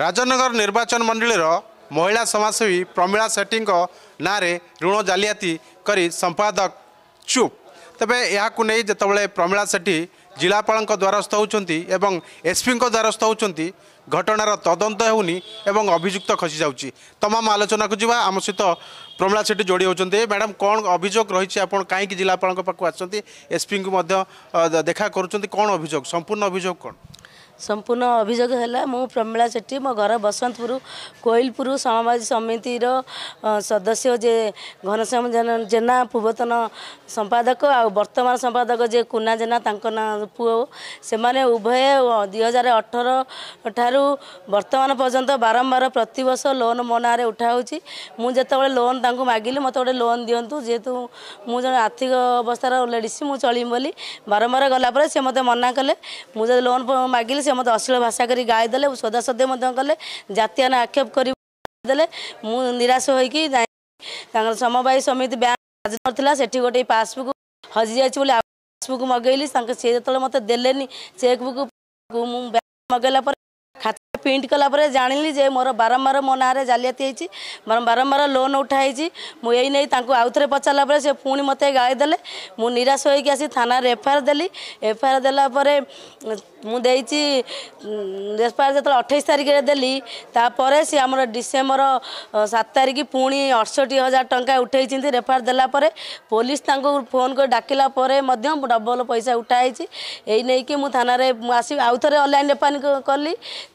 राजनगर निर्वाचन मण्डली र महिला समेवी प्रमिलाठी नाँडे ऋण जालिया संपादक चुप तपाईँ यहाँ जतिबेला प्रमिलाठी जिल्लापा हुन्छ एसपिको द्वारस्थ हुन्छ घटना तदन एक्त खाँछ तमा आलोचनाको जुन आमसित प्रमिलाट्ठी जोडीहेन्ट म्याडम कन् अभियोग देखा देखाकुन्छ कन् अभियोग संपूर्ण अभियोग कन् ସମ୍ପୂର୍ଣ୍ଣ ଅଭିଯୋଗ ହେଲା ମୁଁ ପ୍ରମିଳା ସେଠୀ ମୋ ଘର ବସନ୍ତପୁର କୋଇଲପୁର ସମବାଦୀ ସମିତିର ସଦସ୍ୟ ଯେ ଘନଶ୍ୟାମ ଜେନା ପୂର୍ବତନ ସମ୍ପାଦକ ଆଉ ବର୍ତ୍ତମାନ ସମ୍ପାଦକ ଯେ କୁନା ଜେନା ତାଙ୍କ ନାଁ ପୁଅ ସେମାନେ ଉଭୟ ଦୁଇ ହଜାର ଅଠର ଠାରୁ ବର୍ତ୍ତମାନ ପର୍ଯ୍ୟନ୍ତ ବାରମ୍ବାର ପ୍ରତିବର୍ଷ ଲୋନ୍ ମୋ ନାଁରେ ଉଠାହେଉଛି ମୁଁ ଯେତେବେଳେ ଲୋନ୍ ତାଙ୍କୁ ମାଗିଲି ମୋତେ ଗୋଟେ ଲୋନ୍ ଦିଅନ୍ତୁ ଯେହେତୁ ମୁଁ ଜଣେ ଆର୍ଥିକ ଅବସ୍ଥାର ଲେଡ଼ିସ୍ ମୁଁ ଚଳିମି ବୋଲି ବାରମ୍ବାର ଗଲା ପରେ ସେ ମୋତେ ମନା କଲେ ମୁଁ ଯଦି ଲୋନ୍ ମାଗିଲି म अश्ल भाषा गाई दे सदासदे कले जातीय आक्षेप गरिदे मराश होइक समवायु समिति ब्याङ्क सेठी गोटे पासबुक हजुर पासबुक मगैली सि त्यो मतनी चेकबुक मगेला ଖାତା ପ୍ରିଣ୍ଟ କଲାପରେ ଜାଣିଲି ଯେ ମୋର ବାରମ୍ବାର ମୋ ନାଁରେ ଜାଲିଆତି ହେଇଛି ମୋର ବାରମ୍ବାର ଲୋନ୍ ଉଠା ହେଇଛି ମୁଁ ଏଇ ନେଇ ତାଙ୍କୁ ଆଉଥରେ ପଚାରିଲା ପରେ ସେ ପୁଣି ମୋତେ ଗାଇଦେଲେ ମୁଁ ନିରାଶ ହୋଇକି ଆସି ଥାନାରେ ଏଫଆଇଆର୍ ଦେଲି ଏଫଆଇଆର୍ ଦେଲା ପରେ ମୁଁ ଦେଇଛି ଏଫଆଇଆର୍ ଯେତେବେଳେ ଅଠେଇଶ ତାରିଖରେ ଦେଲି ତାପରେ ସେ ଆମର ଡିସେମ୍ବର ସାତ ତାରିଖ ପୁଣି ଅଠଷଠି ହଜାର ଟଙ୍କା ଉଠାଇଛନ୍ତି ରେଫଆଇଆର୍ ଦେଲା ପରେ ପୋଲିସ ତାଙ୍କୁ ଫୋନ୍ କରି ଡାକିଲା ପରେ ମଧ୍ୟ ଡବଲ ପଇସା ଉଠା ହେଇଛି ଏଇ ନେଇକି ମୁଁ ଥାନାରେ ଆସି ଆଉଥରେ ଅନଲାଇନ୍ ଏଫଆଇଆର୍ କଲି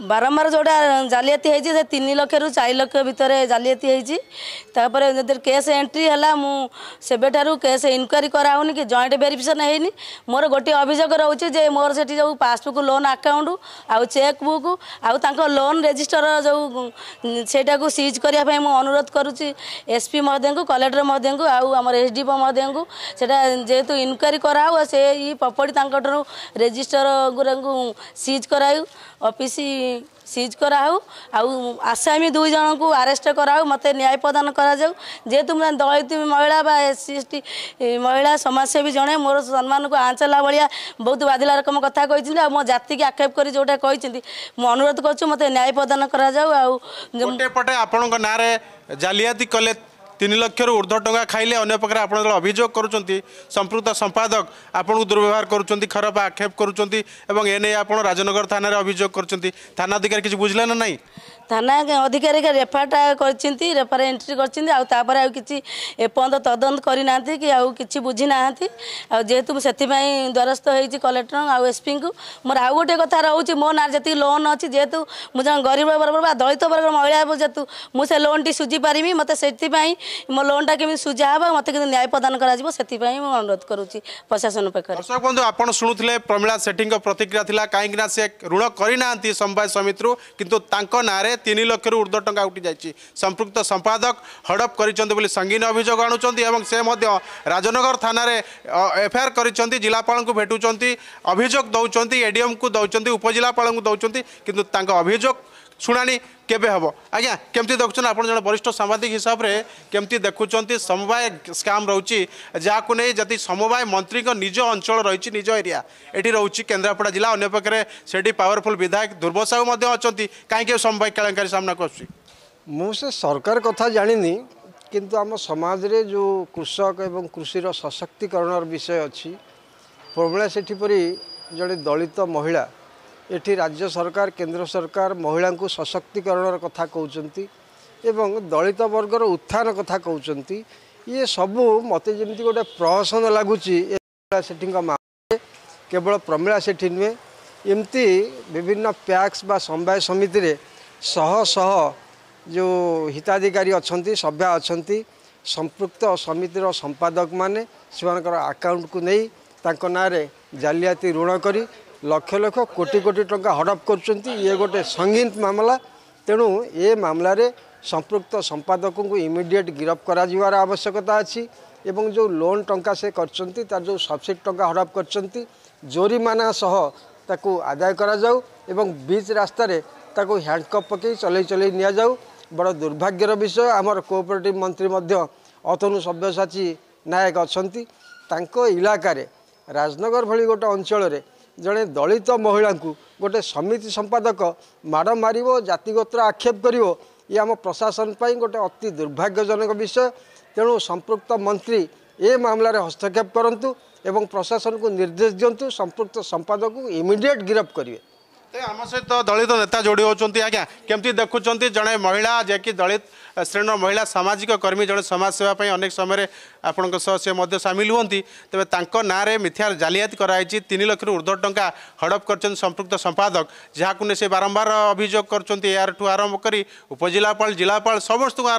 बारम्बार जोडा जालिया होइन तिन लक्षु चार लक्ष भित्र जालिया होइछ त केस एन्ट्री होला म सबैठु केस इन्क्वारिराह कि जेन्ट भेरीफिकेसन हैनी म गोटि अभियो रहेछ मोर पासबुक लोन आकाउन्ट आउँ चेकबुक आउँ लोन रजिस्टर जो सही सिज गर्नु म अनुरोध एसपी महोदय को कलेक्टर महोदय को मध्य आउँ अब एसडिपो माध्यटा जे इन्क्वारिराउ पपडी तेजिस्टर गुड सिज गराऊ अफिस ସିଜ୍ କରାହଉ ଆଉ ଆସାମୀ ଦୁଇ ଜଣଙ୍କୁ ଆରେଷ୍ଟ କରାହଉ ମୋତେ ନ୍ୟାୟ ପ୍ରଦାନ କରାଯାଉ ଯେହେତୁ ମୁଁ ଦଳିତ ମହିଳା ବା ଏସ୍ ମହିଳା ସମାଜସେବୀ ଜଣେ ମୋର ସମ୍ମାନକୁ ଆଞ୍ଚଲା ଭଳିଆ ବହୁତ ବାଧିଲା ରକମ କଥା କହିଛନ୍ତି ଆଉ ମୋ ଜାତିକି ଆକ୍ଷେପ କରି ଯେଉଁଟା କହିଛନ୍ତି ମୁଁ ଅନୁରୋଧ କରୁଛୁ ମୋତେ ନ୍ୟାୟ ପ୍ରଦାନ କରାଯାଉ ଆଉ ଆପଣଙ୍କ ନାଁରେ ଜାଲିଆତି କଲେ ତିନି ଲକ୍ଷରୁ ଉର୍ଦ୍ଧ୍ୱ ଟଙ୍କା ଖାଇଲେ ଅନ୍ୟ ପକ୍ଷରେ ଆପଣ ଯେତେବେଳେ ଅଭିଯୋଗ କରୁଛନ୍ତି ସମ୍ପୃକ୍ତ ସମ୍ପାଦକ ଆପଣଙ୍କୁ ଦୁର୍ବ୍ୟବହାର କରୁଛନ୍ତି ଖରାପ ଆକ୍ଷେପ କରୁଛନ୍ତି ଏବଂ ଏ ନେଇ ଆପଣ ରାଜନଗର ଥାନାରେ ଅଭିଯୋଗ କରୁଛନ୍ତି ଥାନା ଅଧିକାରୀ କିଛି ବୁଝିଲେ ନା ନାହିଁ ଥାନା ଅଧିକାରୀ ରେଫାରଟା କରିଛନ୍ତି ରେଫାର ଏଣ୍ଟ୍ରି କରିଛନ୍ତି ଆଉ ତାପରେ ଆଉ କିଛି ଏପର୍ଯ୍ୟନ୍ତ ତଦନ୍ତ କରିନାହାନ୍ତି କି ଆଉ କିଛି ବୁଝିନାହାନ୍ତି ଆଉ ଯେହେତୁ ମୁଁ ସେଥିପାଇଁ ଦ୍ୱାରସ୍ଥ ହେଇଛି କଲେକ୍ଟର ଆଉ ଏସ୍ପିଙ୍କୁ ମୋର ଆଉ ଗୋଟିଏ କଥା ରହୁଛି ମୋ ନାଁରେ ଯେତିକି ଲୋନ୍ ଅଛି ଯେହେତୁ ମୁଁ ଜଣେ ଗରିବ ବର୍ଗ ବା ଦଳିତ ବର୍ଗର ମହିଳା ଯେହେତୁ ମୁଁ ସେ ଲୋନ୍ଟି ସୁଝିପାରିବି ମୋତେ ସେଥିପାଇଁ ମୋ ଲୋନ୍ଟା କେମିତି ସୁଝା ହେବ ମୋତେ କେମିତି ନ୍ୟାୟ ପ୍ରଦାନ କରାଯିବ ସେଥିପାଇଁ ମୁଁ ଅନୁରୋଧ କରୁଛି ପ୍ରଶାସନ ପାଖରେ ବନ୍ଧୁ ଆପଣ ଶୁଣୁଥିଲେ ପ୍ରମିଳା ସେଠୀଙ୍କ ପ୍ରତିକ୍ରିୟା ଥିଲା କାହିଁକିନା ସେ ଋଣ କରିନାହାନ୍ତି ସମବାୟ ସମିତିରୁ କିନ୍ତୁ ତାଙ୍କ ନାଁରେ ତିନି ଲକ୍ଷରୁ ଉର୍ଦ୍ଧ୍ୱ ଟଙ୍କା ଉଠି ଯାଇଛି ସମ୍ପୃକ୍ତ ସମ୍ପାଦକ ହଡ଼ପ କରିଛନ୍ତି ବୋଲି ସଙ୍ଗୀନ ଅଭିଯୋଗ ଆଣୁଛନ୍ତି ଏବଂ ସେ ମଧ୍ୟ ରାଜନଗର ଥାନାରେ ଏଫଆଇଆର କରିଛନ୍ତି ଜିଲ୍ଲାପାଳଙ୍କୁ ଭେଟୁଛନ୍ତି ଅଭିଯୋଗ ଦେଉଛନ୍ତି ଏଡିଏମ୍କୁ ଦେଉଛନ୍ତି ଉପଜିଲ୍ଲାପାଳଙ୍କୁ ଦେଉଛନ୍ତି କିନ୍ତୁ ତାଙ୍କ ଅଭିଯୋଗ শুনানি কেবে হব আজ্ঞা কেমতি দেখুন আপনার জন বরিষ্ঠ সাংবাদিক হিসাবে কেমতি দেখুম সমবায় স্কাম রয়েছে যা যদি সমবায় মন্ত্রী নিজ অঞ্চল রয়েছে নিজ এরিয়া এটি রয়েছে কেন্দ্রাপড়া জেলা অন্য পাখে সেটি পাওয়ারফুল বিধায়ক ধ্রুব সাহু অনেক কাইকি সমবায় কেলেঙ্কারী সামনাকু আসছে মু সে সরকার কথা জাঁনি কিন্তু আমার সমাজে যে কৃষক এবং কৃষির সশক্তিকরণর বিষয় অছি প্রবীণা সেঠিপরি জনে দলিত মহিলা ଏଠି ରାଜ୍ୟ ସରକାର କେନ୍ଦ୍ର ସରକାର ମହିଳାଙ୍କୁ ସଶକ୍ତିକରଣର କଥା କହୁଛନ୍ତି ଏବଂ ଦଳିତ ବର୍ଗର ଉତ୍ଥାନ କଥା କହୁଛନ୍ତି ଇଏ ସବୁ ମୋତେ ଯେମିତି ଗୋଟେ ପ୍ରହସନ ଲାଗୁଛି ପ୍ରମିଳା ସେଠୀଙ୍କ ମାମଲାରେ କେବଳ ପ୍ରମିଳା ସେଠୀ ନୁହେଁ ଏମିତି ବିଭିନ୍ନ ପ୍ୟାକ୍ସ ବା ସମବାୟ ସମିତିରେ ଶହ ଶହ ଯେଉଁ ହିତାଧିକାରୀ ଅଛନ୍ତି ସଭ୍ୟା ଅଛନ୍ତି ସମ୍ପୃକ୍ତ ସମିତିର ସମ୍ପାଦକମାନେ ସେମାନଙ୍କର ଆକାଉଣ୍ଟକୁ ନେଇ ତାଙ୍କ ନାଁରେ ଜାଲିଆତି ଋଣ କରି ଲକ୍ଷ ଲକ୍ଷ କୋଟି କୋଟି ଟଙ୍କା ହଡ଼ପ କରୁଛନ୍ତି ଇଏ ଗୋଟେ ସଙ୍ଗୀନ ମାମଲା ତେଣୁ ଏ ମାମଲାରେ ସମ୍ପୃକ୍ତ ସମ୍ପାଦକଙ୍କୁ ଇମିଡ଼ିଏଟ୍ ଗିରଫ କରାଯିବାର ଆବଶ୍ୟକତା ଅଛି ଏବଂ ଯେଉଁ ଲୋନ୍ ଟଙ୍କା ସେ କରିଛନ୍ତି ତା'ର ଯେଉଁ ସବସିଡ଼ି ଟଙ୍କା ହଡ଼ପ କରିଛନ୍ତି ଜୋରିମାନା ସହ ତାକୁ ଆଦାୟ କରାଯାଉ ଏବଂ ବିଚ୍ ରାସ୍ତାରେ ତାକୁ ହ୍ୟାଣ୍ଡକପ୍ ପକାଇ ଚଲେଇ ଚଲେଇ ନିଆଯାଉ ବଡ଼ ଦୁର୍ଭାଗ୍ୟର ବିଷୟ ଆମର କୋଅପରେଟିଭ୍ ମନ୍ତ୍ରୀ ମଧ୍ୟ ଅତନୁ ସବ୍ୟସାଚୀ ନାୟକ ଅଛନ୍ତି ତାଙ୍କ ଇଲାକାରେ ରାଜନଗର ଭଳି ଗୋଟେ ଅଞ୍ଚଳରେ ଜଣେ ଦଳିତ ମହିଳାଙ୍କୁ ଗୋଟେ ସମିତି ସମ୍ପାଦକ ମାଡ଼ ମାରିବ ଜାତିଗତର ଆକ୍ଷେପ କରିବ ଇଏ ଆମ ପ୍ରଶାସନ ପାଇଁ ଗୋଟେ ଅତି ଦୁର୍ଭାଗ୍ୟଜନକ ବିଷୟ ତେଣୁ ସମ୍ପୃକ୍ତ ମନ୍ତ୍ରୀ ଏ ମାମଲାରେ ହସ୍ତକ୍ଷେପ କରନ୍ତୁ ଏବଂ ପ୍ରଶାସନକୁ ନିର୍ଦ୍ଦେଶ ଦିଅନ୍ତୁ ସମ୍ପୃକ୍ତ ସମ୍ପାଦକକୁ ଇମିଡ଼ିଏଟ୍ ଗିରଫ କରିବେ ଆମ ସହିତ ଦଳିତ ନେତା ଯୋଡ଼ି ହେଉଛନ୍ତି ଆଜ୍ଞା କେମିତି ଦେଖୁଛନ୍ତି ଜଣେ ମହିଳା ଯିଏକି ଦଳିତ ଶ୍ରେଣୀର ମହିଳା ସାମାଜିକ କର୍ମୀ ଜଣେ ସମାଜସେବା ପାଇଁ ଅନେକ ସମୟରେ ଆପଣଙ୍କ ସହ ସେ ମଧ୍ୟ ସାମିଲ ହୁଅନ୍ତି ତେବେ ତାଙ୍କ ନାଁରେ ମିଥ୍ୟା ଜାଲିଆତି କରାଯାଇଛି ତିନି ଲକ୍ଷରୁ ଉର୍ଦ୍ଧ୍ୱ ଟଙ୍କା ହଡ଼ପ କରିଛନ୍ତି ସମ୍ପୃକ୍ତ ସମ୍ପାଦକ ଯାହାକୁ ନେଇ ସେ ବାରମ୍ବାର ଅଭିଯୋଗ କରୁଛନ୍ତି ଏହାରଠୁ ଆରମ୍ଭ କରି ଉପଜିଲ୍ଲାପାଳ ଜିଲ୍ଲାପାଳ ସମସ୍ତଙ୍କୁ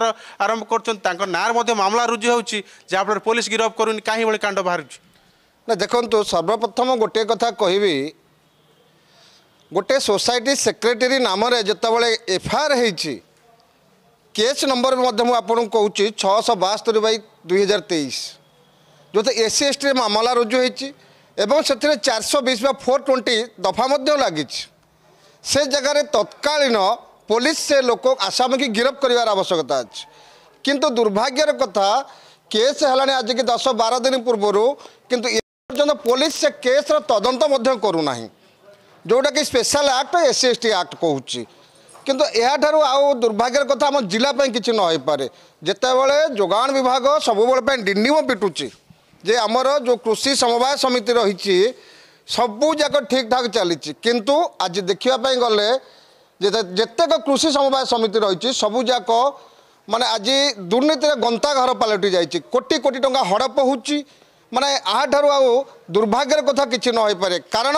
ଆରମ୍ଭ କରୁଛନ୍ତି ତାଙ୍କ ନାଁରେ ମଧ୍ୟ ମାମଲା ରୁଜୁ ହେଉଛି ଯାହାଫଳରେ ପୋଲିସ ଗିରଫ କରୁନି କାହିଁ ଭଳି କାଣ୍ଡ ବାହାରୁଛି ନା ଦେଖନ୍ତୁ ସର୍ବପ୍ରଥମ ଗୋଟିଏ କଥା କହିବି ଗୋଟେ ସୋସାଇଟି ସେକ୍ରେଟେରୀ ନାମରେ ଯେତେବେଳେ ଏଫଆଇଆର୍ ହେଇଛି କେସ୍ ନମ୍ବର ମଧ୍ୟ ମୁଁ ଆପଣଙ୍କୁ କହୁଛି ଛଅଶହ ବାସ୍ତରି ବାଇ ଦୁଇହଜାର ତେଇଶ ଯେଉଁଥିରେ ଏସ୍ ସି ଏସ୍ଟିରେ ମାମଲା ରୁଜୁ ହେଇଛି ଏବଂ ସେଥିରେ ଚାରିଶହ ବିଶ ବା ଫୋର୍ ଟ୍ୱେଣ୍ଟି ଦଫା ମଧ୍ୟ ଲାଗିଛି ସେ ଜାଗାରେ ତତ୍କାଳୀନ ପୋଲିସ ସେ ଲୋକ ଆସାମୀକି ଗିରଫ କରିବାର ଆବଶ୍ୟକତା ଅଛି କିନ୍ତୁ ଦୁର୍ଭାଗ୍ୟର କଥା କେସ୍ ହେଲାଣି ଆଜିକି ଦଶ ବାର ଦିନ ପୂର୍ବରୁ କିନ୍ତୁ ଏ ପର୍ଯ୍ୟନ୍ତ ପୋଲିସ ସେ କେସ୍ର ତଦନ୍ତ ମଧ୍ୟ କରୁନାହିଁ ଯେଉଁଟାକି special act SC S T act କହୁଛି କିନ୍ତୁ ଏହାଠାରୁ ଆଉ ଦୁର୍ଭାଗ୍ୟର କଥା ଆମ ଜିଲ୍ଲା ପାଇଁ କିଛି ନ ହୋଇପାରେ ଯେତେବେଳେ ଯୋଗାଣ ବିଭାଗ ସବୁବେଳେ ପାଇଁ ଡିଣ୍ଡିମ ପିଟୁଛି ଯେ ଆମର ଯେଉଁ କୃଷି ସମବାୟ ସମିତି ରହିଛି ସବୁଯାକ ଠିକ୍ଠାକ୍ ଚାଲିଛି କିନ୍ତୁ ଆଜି ଦେଖିବା ପାଇଁ ଗଲେ ଯେତେକ କୃଷି ସମବାୟ ସମିତି ରହିଛି ସବୁଯାକ ମାନେ ଆଜି ଦୁର୍ନୀତିରେ ଗନ୍ତାଘର ପାଲଟି ଯାଇଛି କୋଟି କୋଟି ଟଙ୍କା ହଡ଼ପ ହେଉଛି ମାନେ ଆହାଠାରୁ ଆଉ ଦୁର୍ଭାଗ୍ୟର କଥା କିଛି ନ ହୋଇପାରେ କାରଣ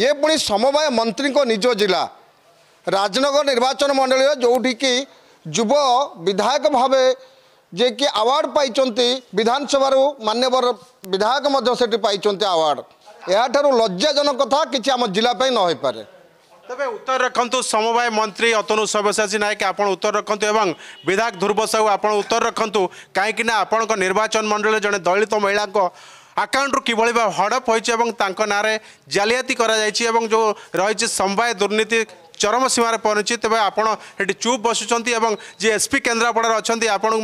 ଇଏ ପୁଣି ସମବାୟ ମନ୍ତ୍ରୀଙ୍କ ନିଜ ଜିଲ୍ଲା ରାଜନଗର ନିର୍ବାଚନ ମଣ୍ଡଳୀର ଯେଉଁଠିକି ଯୁବ ବିଧାୟକ ଭାବେ ଯିଏକି ଆୱାର୍ଡ଼ ପାଇଛନ୍ତି ବିଧାନସଭାରୁ ମାନ୍ୟବର ବିଧାୟକ ମଧ୍ୟ ସେଠି ପାଇଛନ୍ତି ଆୱାର୍ଡ଼ ଏହାଠାରୁ ଲଜ୍ଜାଜନକ କଥା କିଛି ଆମ ଜିଲ୍ଲା ପାଇଁ ନ ହୋଇପାରେ তবে উত্তর রাখতু সমবায় মন্ত্রী অতনু সব্যসাচী নায়ক আপনার উত্তর রাখতু এবং বিধায়ক ধ্রুব সাহু আপনার উত্তর রাখতু কিনা আপনার নির্বাচন মন্ডলী জন দলিত মহিলা আকাউন্টরু কিভাবে ভাবে হড়প হয়েছে এবং তাঁর ତାଙ୍କ জালিয়াতি করা যাই এবং যে রয়েছে সমবায় দুর্নীতি চরম সীমায় পৌঁছি তবে আপনার এটি চুপ বসুচ্ছেন এবং যে এসপি কেন্দ্রাপড়ার অনেক আপনার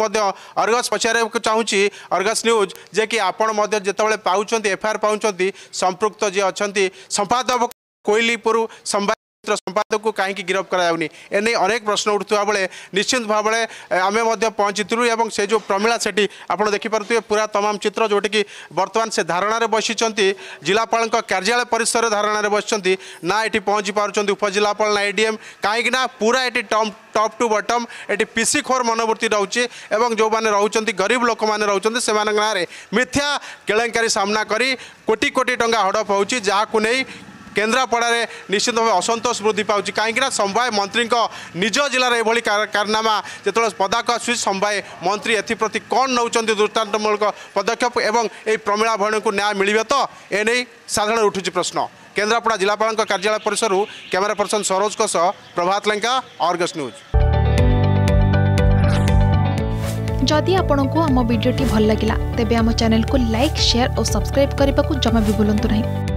অর্গস পচার চাহুছি অর্গস নিউজ যে কি আপনার যেত পাচ্ছেন এফআইআর পাচ্ছেন সম্পৃক্ত যে অনেক সম্পাদক কোইলিপুর সম্বাদ ସମ୍ପାଦକଙ୍କୁ କାହିଁକି ଗିରଫ କରାଯାଉନି ଏନେଇ ଅନେକ ପ୍ରଶ୍ନ ଉଠୁଥିବା ବେଳେ ନିଶ୍ଚିତ ଭାବରେ ଆମେ ମଧ୍ୟ ପହଞ୍ଚିଥିଲୁ ଏବଂ ସେ ଯେଉଁ ପ୍ରମିଳା ସେଠି ଆପଣ ଦେଖିପାରୁଥିବେ ପୁରା ତମାମ ଚିତ୍ର ଯେଉଁଠିକି ବର୍ତ୍ତମାନ ସେ ଧାରଣାରେ ବସିଛନ୍ତି ଜିଲ୍ଲାପାଳଙ୍କ କାର୍ଯ୍ୟାଳୟ ପରିସରରେ ଧାରଣାରେ ବସିଛନ୍ତି ନା ଏଠି ପହଞ୍ଚି ପାରୁଛନ୍ତି ଉପଜିଲ୍ଲାପାଳ ନା ଏଡିଏମ୍ କାହିଁକିନା ପୁରା ଏଠି ଟପ୍ ଟୁ ବଟମ୍ ଏଠି ପିସି ଖୋର ମନୋବୃତ୍ତି ରହୁଛି ଏବଂ ଯେଉଁମାନେ ରହୁଛନ୍ତି ଗରିବ ଲୋକମାନେ ରହୁଛନ୍ତି ସେମାନଙ୍କ ନାଁରେ ମିଥ୍ୟା କେଳେଙ୍କାରୀ ସାମ୍ନା କରି କୋଟି କୋଟି ଟଙ୍କା ହଡ଼ପ ହେଉଛି ଯାହାକୁ ନେଇ କେନ୍ଦ୍ରାପଡ଼ାରେ ନିଶ୍ଚିତ ଭାବେ ଅସନ୍ତୋଷ ବୃଦ୍ଧି ପାଉଛି କାହିଁକିନା ସମବାୟ ମନ୍ତ୍ରୀଙ୍କ ନିଜ ଜିଲ୍ଲାରେ ଏଭଳି କାରନାମା ଯେତେବେଳେ ପଦାକୁ ଆସୁଛି ସମବାୟ ମନ୍ତ୍ରୀ ଏଥିପ୍ରତି କ'ଣ ନେଉଛନ୍ତି ଦୃଷ୍ଟାନ୍ତମୂଳକ ପଦକ୍ଷେପ ଏବଂ ଏହି ପ୍ରମିଳା ଭଉଣୀଙ୍କୁ ନ୍ୟାୟ ମିଳିବ ତ ଏନେଇ ସାଧାରଣ ଉଠୁଛି ପ୍ରଶ୍ନ କେନ୍ଦ୍ରାପଡ଼ା ଜିଲ୍ଲାପାଳଙ୍କ କାର୍ଯ୍ୟାଳୟ ପରିସରରୁ କ୍ୟାମେରା ପର୍ସନ୍ ସରୋଜଙ୍କ ସହ ପ୍ରଭାତ ଲେଙ୍କା ଅର୍ଗସ୍ ନ୍ୟୁଜ୍ ଯଦି ଆପଣଙ୍କୁ ଆମ ଭିଡ଼ିଓଟି ଭଲ ଲାଗିଲା ତେବେ ଆମ ଚ୍ୟାନେଲକୁ ଲାଇକ୍ ସେୟାର ଓ ସବସ୍କ୍ରାଇବ୍ କରିବାକୁ ଜମା ବି ଭୁଲନ୍ତୁ ନାହିଁ